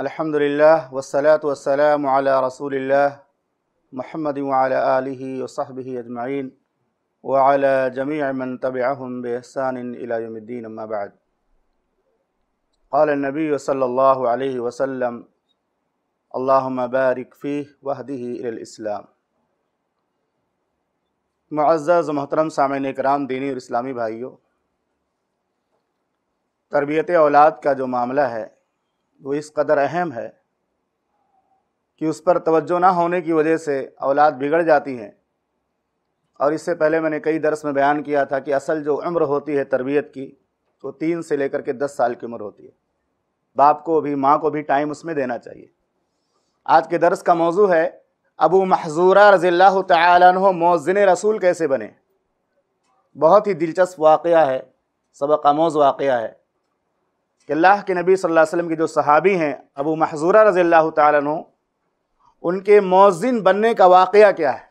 अल्हम्दुलिल्लाह वसलात वसलाम अला रसूलिल्लाह महमद वाला आलिहि वसहबिहि अजमाइन वाला जमी मन तबम बेहसानदीन अम्माबाद नबी वसल अलैहि वसलम अल्लाहुम्मा बारिक फ़ी वहदी इस्लाम मज़्ज़ मोहतरम सामिन कराम दीनी और इस्लामी भाइयों तरबियत औलाद का जो मामला है वो इस कदर अहम है कि उस पर तवज्जो ना होने की वजह से औलाद बिगड़ जाती है और इससे पहले मैंने कई दरस में बयान किया था कि असल जो उम्र होती है तरबियत की वो तो तीन से लेकर के दस साल की उम्र होती है बाप को भी माँ को भी टाइम उसमें देना चाहिए आज के दरस का मौजू है अबू महजूरा रज़ी तु मोजिन रसूल कैसे बने बहुत ही दिलचस्प वाक़ है सबक आमोज़ वाक़ है कि अल्लाह के नबी सल्लल्लाहु अलैहि वसल्लम के जो सहाबी हैं अबू महजूरा रज़ी अल्लाह तु उनके मौजिन बनने का वाक़ क्या है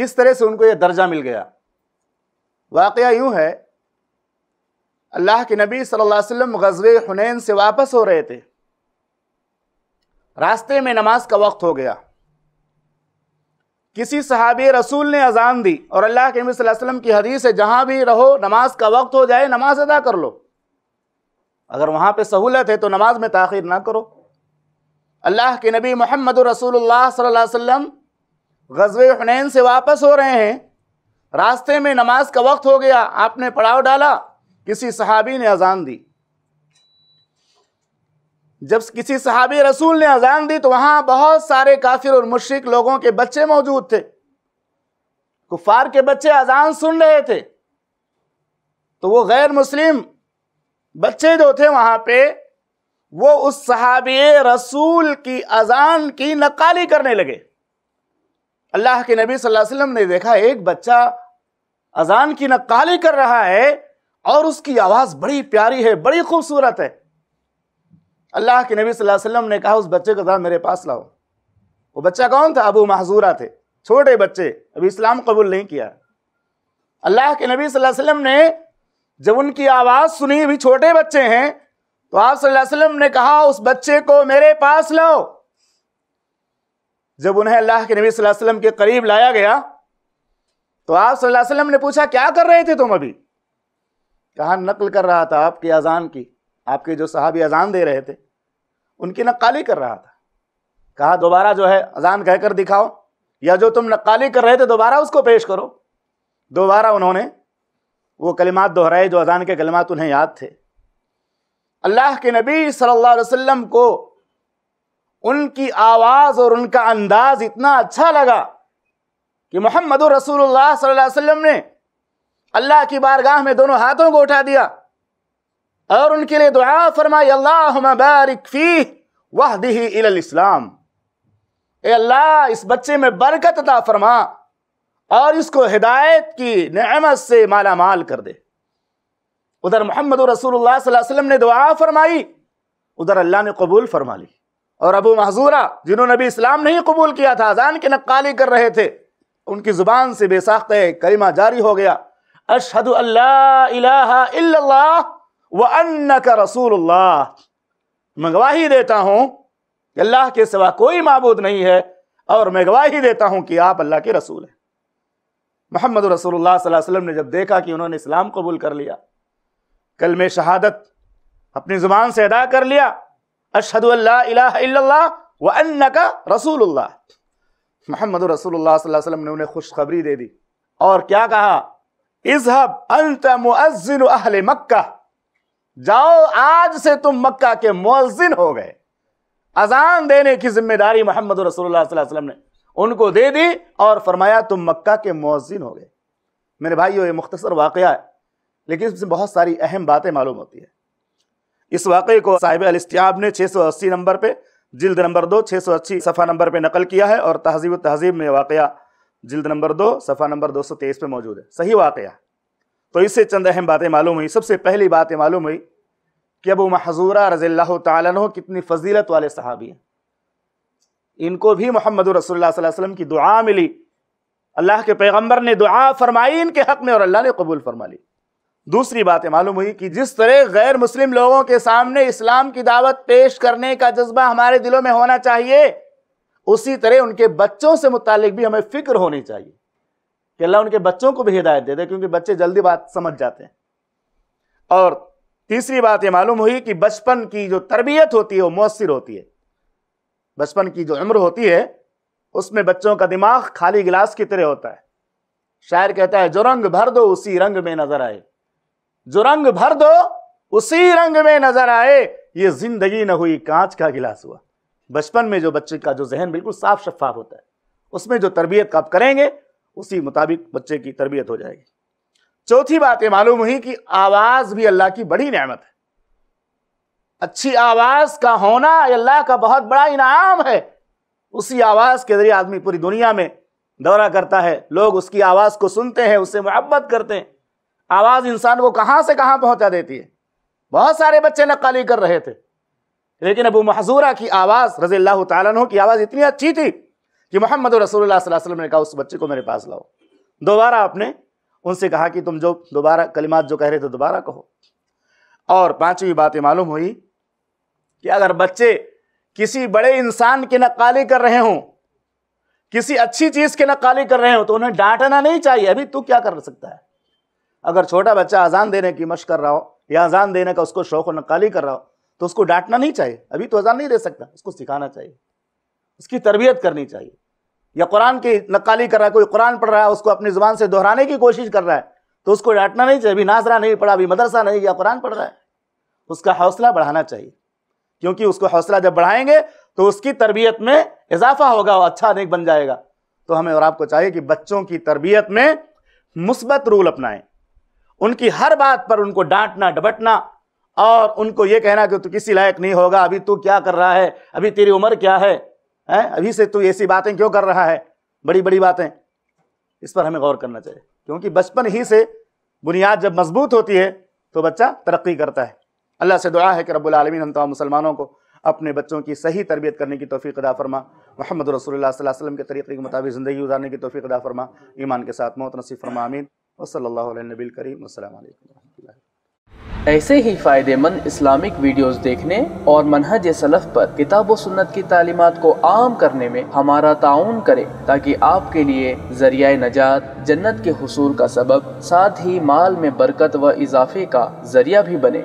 किस तरह से उनको यह दर्जा मिल गया वाक़ यूँ है अल्लाह के नबी सल्लल्लाहु अलैहि वसल्लम गज़वे हुनैन से वापस हो रहे थे रास्ते में नमाज का वक्त हो गया किसी सहाबी रसूल ने अजान दी और अल्लाह के नबी वसल्लम की हदीस है जहाँ भी रहो नमाज का वक्त हो जाए नमाज अदा कर लो अगर वहाँ पर सहूलत है तो नमाज में ताखिर ना करो अल्लाह के नबी मोहम्मद रसूल सल्लम गजब हनैन से वापस हो रहे हैं रास्ते में नमाज का वक्त हो गया आपने पड़ाव डाला किसी सहाबी ने अजान दी जब किसी सहाबी रसूल ने अजान दी तो वहाँ बहुत सारे काफिर और मुश्रक लोगों के बच्चे मौजूद थे कुफार के बच्चे अजान सुन रहे थे तो वो गैर मुस्लिम बच्चे जो थे वहां पे वो उस सहाबी रसूल की अजान की नकाली करने लगे अल्लाह के नबी सल्लल्लाहु अलैहि वसल्लम ने देखा एक बच्चा अजान की नकाली कर रहा है और उसकी आवाज़ बड़ी प्यारी है बड़ी खूबसूरत है अल्लाह के नबी सल्लल्लाहु अलैहि वसल्लम ने कहा उस बच्चे को ज़रा मेरे पास लाओ वो बच्चा कौन था अबू महजूरा थे छोटे बच्चे अभी इस्लाम कबूल नहीं किया अल्लाह के नबी सल्लल्लाहु अलैहि वसल्लम ने जब उनकी आवाज़ सुनी भी छोटे बच्चे हैं तो आप वसल्लम ने कहा उस बच्चे को मेरे पास लाओ जब उन्हें अल्लाह के नबी वसल्लम के करीब लाया गया तो आप वसल्लम ने पूछा क्या कर रहे थे तुम अभी कहा नकल कर रहा था आपकी अजान की आपके जो साहबी अजान दे रहे थे उनकी नक्काली कर रहा था कहा दोबारा जो है अजान कहकर दिखाओ या जो तुम नक्काली कर रहे थे दोबारा उसको पेश करो दोबारा उन्होंने वो कलिमात दोहराए जो अजान के कलिमात उन्हें याद थे अल्लाह के नबी सल्लल्लाहु अलैहि वसल्लम को उनकी आवाज़ और उनका अंदाज़ इतना अच्छा लगा कि मोहम्मद रसूलुल्लाह सल्लल्लाहु अलैहि वसल्लम ने अल्लाह की बारगाह में दोनों हाथों को उठा दिया और उनके लिए दुआ फरमाई अल्लाह बारिक फ़ी वह दिही इस्लाम ए अल्लाह इस बच्चे में बरकत अता फरमा और इसको हिदायत की नमत से माला माल कर दे उधर मोहम्मद रसूलुल्लाह सल्लल्लाहु ने दुआ फरमाई उधर अल्लाह ने कबूल फरमा ली और अबू महजूरा जिन्होंने भी इस्लाम नहीं कबूल किया था अजान की नक्काली कर रहे थे उनकी ज़ुबान से बेसाख्त करीमा जारी हो गया अशहद व अन्न का मैं गवाही देता हूँ अल्लाह के सिवा कोई मबूद नहीं है और मैं गवाही देता हूँ कि आप अल्लाह के रसूल हैं मोहम्मद रसोल्ला वसम ने जब देखा कि उन्होंने इस्लाम कबूल कर लिया कल में शहादत अपनी ज़ुबान से अदा कर लिया अशद व अन्न का मोहम्मद रसूलुल्लाह ने उन्हें खुशखबरी दे दी और क्या कहा इजहब अंत मुजिन मक्का जाओ आज से तुम मक्का के मुजिन हो गए अजान देने की जिम्मेदारी मोहम्मद रसूलुल्लाह ने उनको दे दी और फरमाया तुम मक्का के मौजिन हो गए मेरे भाइयों ये मुख्तसर वाक़ है लेकिन इसमें बहुत सारी अहम बातें मालूम होती है इस वाक़े को साहिब अलस्तियाब ने छः सौ अस्सी नंबर पर जिल्द नंबर दो छः सौ अस्सी सफ़ा नंबर पर नकल किया है और तहजीब तहजीब में वाक़ जिल्द नंबर दो सफ़ा नंबर दो सौ तेईस पर मौजूद है सही वाक़ तो इससे चंद अहम बातें मालूम हुई सबसे पहली बातें मालूम हुई कि अब महजूरा रज़ी अल्लाह तु कितनी फजीलत वाले सहाबी हैं इनको भी मोहम्मद रसोल्ला की दुआ मिली अल्लाह के पैगम्बर ने दुआ फरमाई इनके हक में और अल्लाह ने कबूल फरमा ली दूसरी बात मालूम हुई कि जिस तरह गैर मुस्लिम लोगों के सामने इस्लाम की दावत पेश करने का जज्बा हमारे दिलों में होना चाहिए उसी तरह उनके बच्चों से मुतालिक भी हमें फिक्र होनी चाहिए कि अल्लाह उनके बच्चों को भी हिदायत दे दे क्योंकि बच्चे जल्दी बात समझ जाते हैं और तीसरी बात यह मालूम हुई कि बचपन की जो तरबियत होती है वो मौसर होती है बचपन की जो उम्र होती है उसमें बच्चों का दिमाग खाली गिलास की तरह होता है शायर कहता है जो रंग भर दो उसी रंग में नजर आए जो रंग भर दो उसी रंग में नजर आए ये जिंदगी न हुई कांच का गिलास हुआ बचपन में जो बच्चे का जो जहन बिल्कुल साफ शफाफ होता है उसमें जो तरबियत आप करेंगे उसी मुताबिक बच्चे की तरबियत हो जाएगी चौथी बात यह मालूम हुई कि आवाज़ भी अल्लाह की बड़ी नियामत है अच्छी आवाज़ का होना अल्लाह का बहुत बड़ा इनाम है उसी आवाज़ के ज़रिए आदमी पूरी दुनिया में दौरा करता है लोग उसकी आवाज़ को सुनते हैं उससे मोहब्बत करते हैं आवाज़ इंसान को कहाँ से कहाँ पहुँचा देती है बहुत सारे बच्चे नक्काली कर रहे थे लेकिन अबू महजूरा की आवाज़ रज़ी अल्लाह तु की आवाज़ इतनी अच्छी थी कि मोहम्मद रसूल ने कहा उस बच्चे को मेरे पास लाओ दोबारा आपने उनसे कहा कि तुम जो दोबारा कलिमात जो कह रहे थे दोबारा कहो और पांचवी बातें मालूम हुई कि अगर बच्चे किसी बड़े इंसान की नकाली कर रहे हों किसी अच्छी चीज़ की नकाली कर रहे हो तो उन्हें डांटना नहीं चाहिए अभी तू क्या कर सकता है अगर छोटा बच्चा अजान देने की मश कर रहा हो या अजान देने का उसको शौक नकाली कर रहा हो तो उसको डांटना नहीं चाहिए अभी तो अजान नहीं दे सकता उसको सिखाना चाहिए उसकी तरबियत करनी चाहिए या कुरान की नकाली कर रहा है कोई कुरान पढ़ रहा है उसको अपनी ज़ुबान से दोहराने की कोशिश कर रहा है तो उसको डांटना नहीं चाहिए अभी नाजरा नहीं पढ़ा अभी मदरसा नहीं या कुरान पढ़ रहा है उसका हौसला बढ़ाना चाहिए क्योंकि उसको हौसला जब बढ़ाएंगे तो उसकी तरबियत में इजाफा होगा और अच्छा नेक बन जाएगा तो हमें और आपको चाहिए कि बच्चों की तरबियत में मुस्बत रूल अपनाएं उनकी हर बात पर उनको डांटना डबटना और उनको ये कहना कि तू किसी लायक नहीं होगा अभी तू क्या कर रहा है अभी तेरी उम्र क्या है हैं अभी से तू ऐसी बातें क्यों कर रहा है बड़ी बड़ी बातें इस पर हमें गौर करना चाहिए क्योंकि बचपन ही से बुनियाद जब मजबूत होती है तो बच्चा तरक्की करता है अल्लाह से दुआ है कि रबालमीन हम तमाम मुसलमानों को अपने बच्चों की सही तरबियत करने की तोफ़ी अदा फरमा मोहम्मद रसोल्ला के तरीके के मुताबिक ज़िंदगी गुजारने की तोफ़ी अदा फरमा ईमान के साथ मौत नसीब फरमा आमीन वसलबी करीम असल ऐसे ही फ़ायदेमंद इस्लामिक वीडियोस देखने और मनहज सलफ़ पर किताब व सुन्नत की तालीमत को आम करने में हमारा ताउन करें ताकि आपके लिए जरिया नजात जन्नत के हसूल का सबब साथ ही माल में बरकत व इजाफे का जरिया भी बने